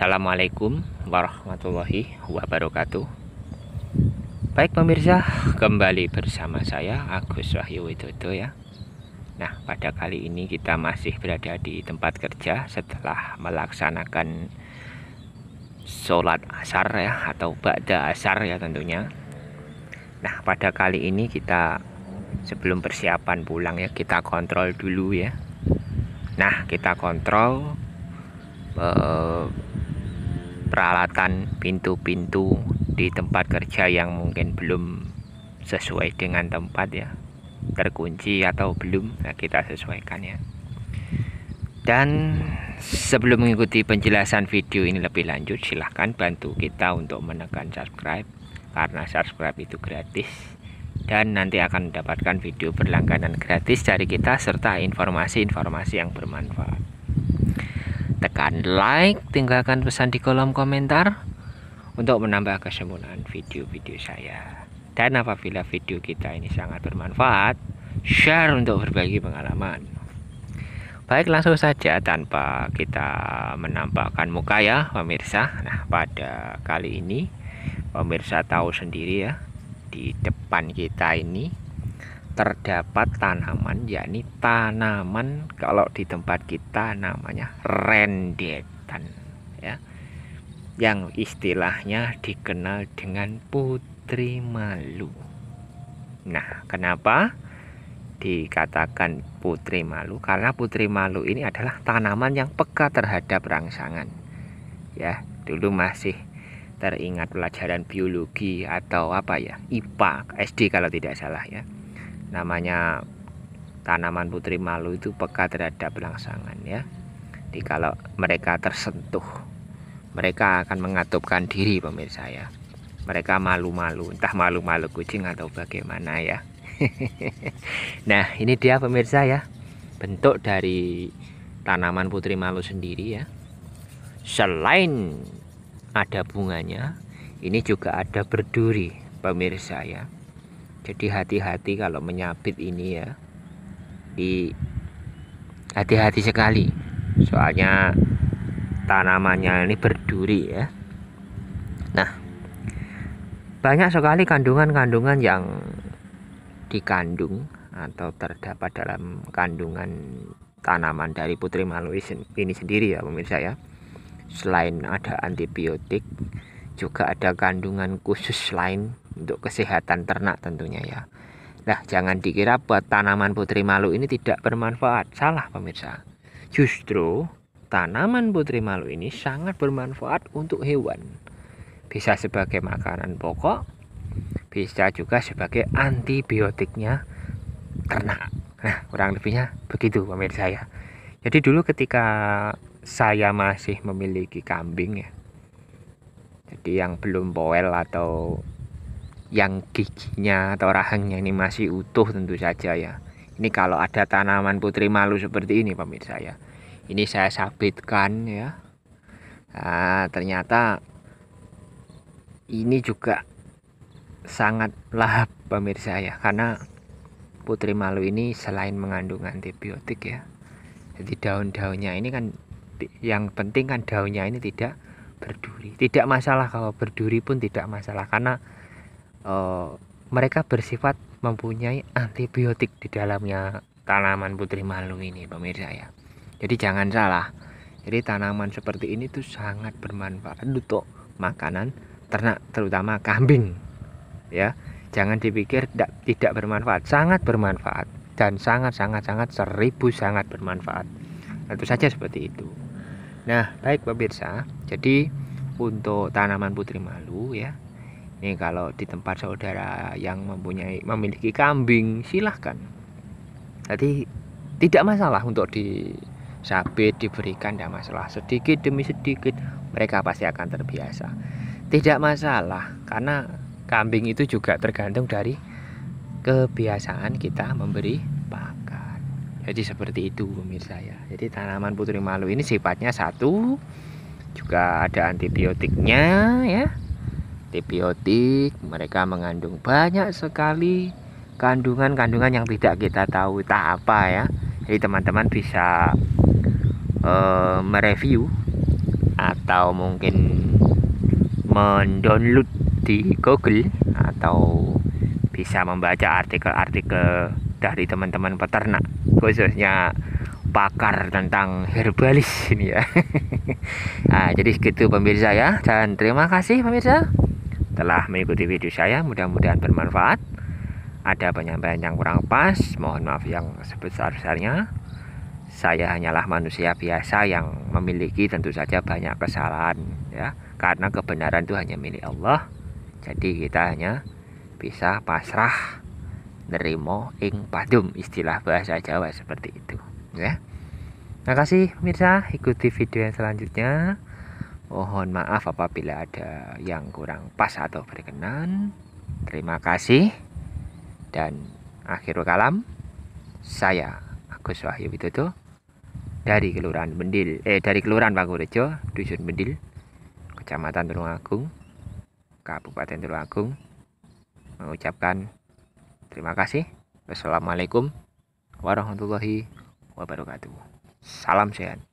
Assalamualaikum warahmatullahi wabarakatuh Baik pemirsa, kembali bersama saya Agus Wahyu Widodo ya Nah pada kali ini kita masih berada di tempat kerja setelah melaksanakan sholat asar ya Atau ba'da asar ya tentunya Nah pada kali ini kita sebelum persiapan pulang ya kita kontrol dulu ya Nah kita kontrol eh, peralatan pintu-pintu di tempat kerja yang mungkin belum sesuai dengan tempat ya terkunci atau belum nah kita sesuaikan ya dan sebelum mengikuti penjelasan video ini lebih lanjut silahkan bantu kita untuk menekan subscribe karena subscribe itu gratis dan nanti akan mendapatkan video berlangganan gratis dari kita serta informasi-informasi yang bermanfaat tekan like, tinggalkan pesan di kolom komentar untuk menambah kesempurnaan video-video saya. Dan apabila video kita ini sangat bermanfaat, share untuk berbagi pengalaman. Baik, langsung saja tanpa kita menampakkan muka ya, pemirsa. Nah, pada kali ini pemirsa tahu sendiri ya, di depan kita ini terdapat tanaman yakni tanaman kalau di tempat kita namanya rendetan ya yang istilahnya dikenal dengan putri malu. Nah, kenapa dikatakan putri malu? Karena putri malu ini adalah tanaman yang peka terhadap rangsangan. Ya, dulu masih teringat pelajaran biologi atau apa ya, IPA, SD kalau tidak salah ya namanya tanaman putri malu itu peka terhadap langsangan ya jadi kalau mereka tersentuh mereka akan mengatupkan diri pemirsa ya mereka malu-malu entah malu-malu kucing atau bagaimana ya nah ini dia pemirsa ya bentuk dari tanaman putri malu sendiri ya selain ada bunganya ini juga ada berduri pemirsa ya jadi hati-hati kalau menyabit ini ya di hati-hati sekali soalnya tanamannya ini berduri ya nah banyak sekali kandungan-kandungan yang dikandung atau terdapat dalam kandungan tanaman dari putri malu ini sendiri ya pemirsa ya selain ada antibiotik juga ada kandungan khusus lain untuk kesehatan ternak tentunya ya. Nah, jangan dikira buat tanaman putri malu ini tidak bermanfaat. Salah pemirsa. Justru tanaman putri malu ini sangat bermanfaat untuk hewan. Bisa sebagai makanan pokok, bisa juga sebagai antibiotiknya ternak. Nah, kurang lebihnya begitu pemirsa ya. Jadi dulu ketika saya masih memiliki kambing ya. Jadi yang belum poel atau yang giginya atau rahangnya ini masih utuh tentu saja ya ini kalau ada tanaman putri malu seperti ini pemirsa ya ini saya sabitkan ya nah, ternyata ini juga sangat lahap pemirsa ya karena putri malu ini selain mengandung antibiotik ya jadi daun-daunnya ini kan yang penting kan daunnya ini tidak berduri tidak masalah kalau berduri pun tidak masalah karena Eh, mereka bersifat mempunyai antibiotik di dalamnya tanaman putri malu ini pemirsa ya jadi jangan salah jadi tanaman seperti ini tuh sangat bermanfaat untuk makanan ternak terutama kambing ya jangan dipikir tidak, tidak bermanfaat sangat bermanfaat dan sangat sangat sangat seribu sangat bermanfaat tentu saja seperti itu nah baik pemirsa jadi untuk tanaman putri malu ya Nih kalau di tempat saudara yang mempunyai memiliki kambing silahkan. Jadi tidak masalah untuk disabit diberikan tidak masalah sedikit demi sedikit mereka pasti akan terbiasa. Tidak masalah karena kambing itu juga tergantung dari kebiasaan kita memberi pakan. Jadi seperti itu pemirsa ya. Jadi tanaman putri malu ini sifatnya satu juga ada antibiotiknya ya antibiotik mereka mengandung banyak sekali kandungan-kandungan yang tidak kita tahu tak apa ya jadi teman-teman bisa uh, mereview atau mungkin mendownload di Google atau bisa membaca artikel-artikel dari teman-teman peternak khususnya pakar tentang herbalis ini ya nah, jadi segitu pemirsa ya dan terima kasih pemirsa telah mengikuti video saya. Mudah-mudahan bermanfaat. Ada penyampaian yang kurang pas, mohon maaf yang sebesar-besarnya. Saya hanyalah manusia biasa yang memiliki tentu saja banyak kesalahan ya. Karena kebenaran itu hanya milik Allah. Jadi kita hanya bisa pasrah nerimo ing padum istilah bahasa Jawa seperti itu ya. Terima kasih pemirsa, ikuti video yang selanjutnya. Mohon maaf apabila ada yang kurang pas atau berkenan. Terima kasih. Dan akhir kalam, saya Agus Wahyu Widodo dari Kelurahan Bendil, eh dari Kelurahan Pakurejo, Dusun Bendil, Kecamatan Tulungagung, Kabupaten Tulungagung, mengucapkan terima kasih. Wassalamualaikum warahmatullahi wabarakatuh. Salam sehat.